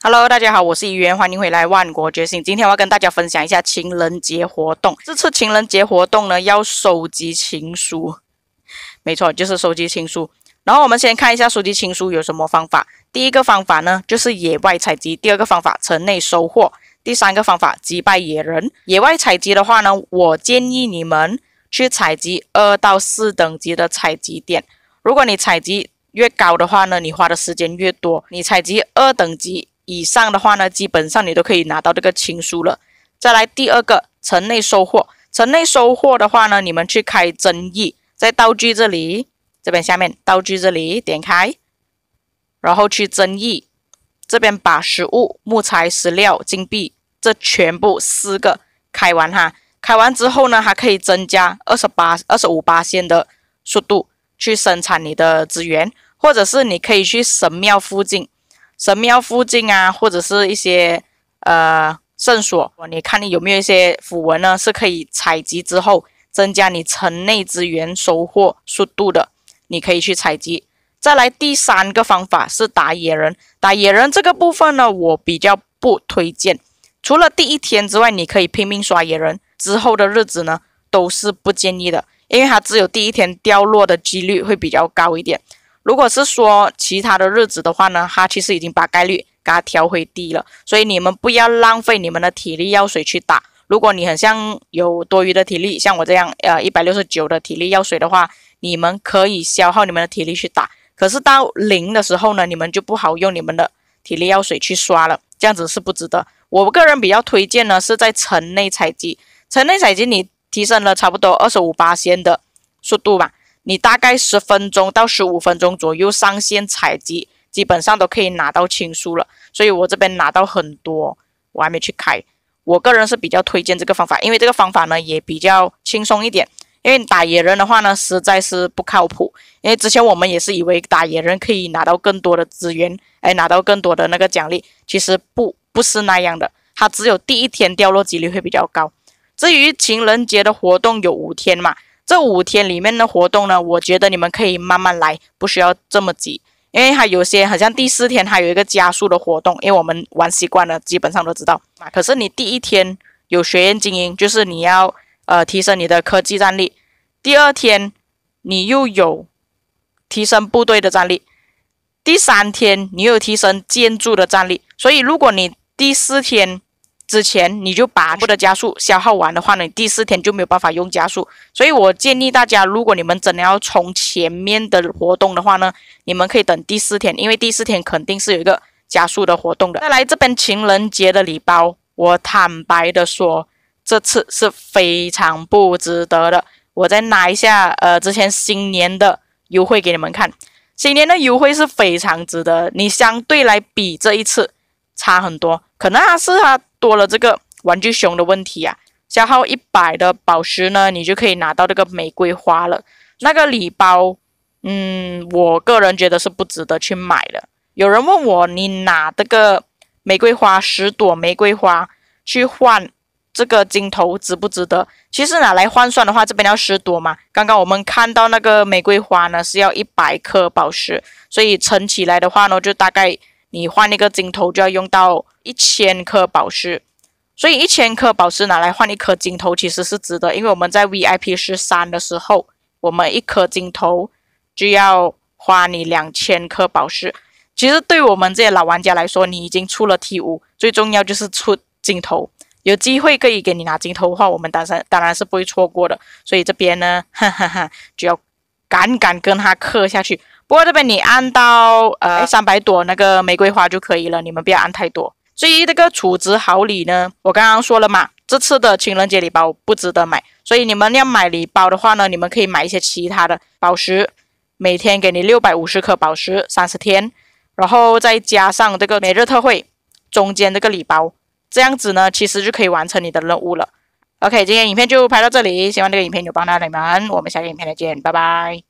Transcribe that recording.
Hello，大家好，我是怡元，欢迎回来万国觉醒。今天我要跟大家分享一下情人节活动。这次情人节活动呢，要收集情书，没错，就是收集情书。然后我们先看一下收集情书有什么方法。第一个方法呢，就是野外采集；第二个方法，城内收获；第三个方法，击败野人。野外采集的话呢，我建议你们去采集二到四等级的采集点。如果你采集越高的话呢，你花的时间越多。你采集二等级。以上的话呢，基本上你都可以拿到这个情书了。再来第二个城内收货，城内收货的话呢，你们去开争意，在道具这里，这边下面道具这里点开，然后去争议，这边把食物、木材、石料、金币这全部四个开完哈。开完之后呢，还可以增加二十八、二十五八线的速度去生产你的资源，或者是你可以去神庙附近。神庙附近啊，或者是一些呃圣所，你看你有没有一些符文呢？是可以采集之后增加你城内资源收获速度的，你可以去采集。再来第三个方法是打野人，打野人这个部分呢，我比较不推荐。除了第一天之外，你可以拼命刷野人，之后的日子呢都是不建议的，因为它只有第一天掉落的几率会比较高一点。如果是说其他的日子的话呢，它其实已经把概率给它调回低了，所以你们不要浪费你们的体力药水去打。如果你很像有多余的体力，像我这样呃一百六十九的体力药水的话，你们可以消耗你们的体力去打。可是到零的时候呢，你们就不好用你们的体力药水去刷了，这样子是不值得。我个人比较推荐呢是在城内采集，城内采集你提升了差不多二十五八仙的速度吧。你大概十分钟到十五分钟左右上线采集，基本上都可以拿到青书了。所以我这边拿到很多，我还没去开。我个人是比较推荐这个方法，因为这个方法呢也比较轻松一点。因为打野人的话呢，实在是不靠谱。因为之前我们也是以为打野人可以拿到更多的资源，哎，拿到更多的那个奖励，其实不不是那样的。它只有第一天掉落几率会比较高。至于情人节的活动有五天嘛？这五天里面的活动呢，我觉得你们可以慢慢来，不需要这么急，因为它有些好像第四天它有一个加速的活动，因为我们玩习惯了，基本上都知道啊。可是你第一天有学院精英，就是你要呃提升你的科技战力；第二天你又有提升部队的战力；第三天你又提升建筑的战力。所以如果你第四天，之前你就把不的加速消耗完的话呢，你第四天就没有办法用加速。所以我建议大家，如果你们真的要冲前面的活动的话呢，你们可以等第四天，因为第四天肯定是有一个加速的活动的。再来这边情人节的礼包，我坦白的说，这次是非常不值得的。我再拿一下呃之前新年的优惠给你们看，新年的优惠是非常值得，你相对来比这一次差很多，可能它是它。多了这个玩具熊的问题啊，消耗一百的宝石呢，你就可以拿到这个玫瑰花了。那个礼包，嗯，我个人觉得是不值得去买的。有人问我，你拿这个玫瑰花十朵玫瑰花去换这个金头，值不值得？其实拿来换算的话，这边要十朵嘛。刚刚我们看到那个玫瑰花呢，是要一百颗宝石，所以乘起来的话呢，就大概你换一个金头就要用到。一千颗宝石，所以一千颗宝石拿来换一颗镜头其实是值得，因为我们在 VIP 十三的时候，我们一颗镜头就要花你两千颗宝石。其实对我们这些老玩家来说，你已经出了 T 五，最重要就是出镜头。有机会可以给你拿镜头的话，我们当然当然是不会错过的。所以这边呢，哈哈哈，就要敢敢跟他氪下去。不过这边你按到呃三百朵那个玫瑰花就可以了，你们不要按太多。至于这个储值好礼呢，我刚刚说了嘛，这次的情人节礼包不值得买，所以你们要买礼包的话呢，你们可以买一些其他的宝石，每天给你六百五十颗宝石，三十天，然后再加上这个每日特惠中间这个礼包，这样子呢，其实就可以完成你的任务了。OK，今天影片就拍到这里，希望这个影片有帮到你们，我们下个影片再见，拜拜。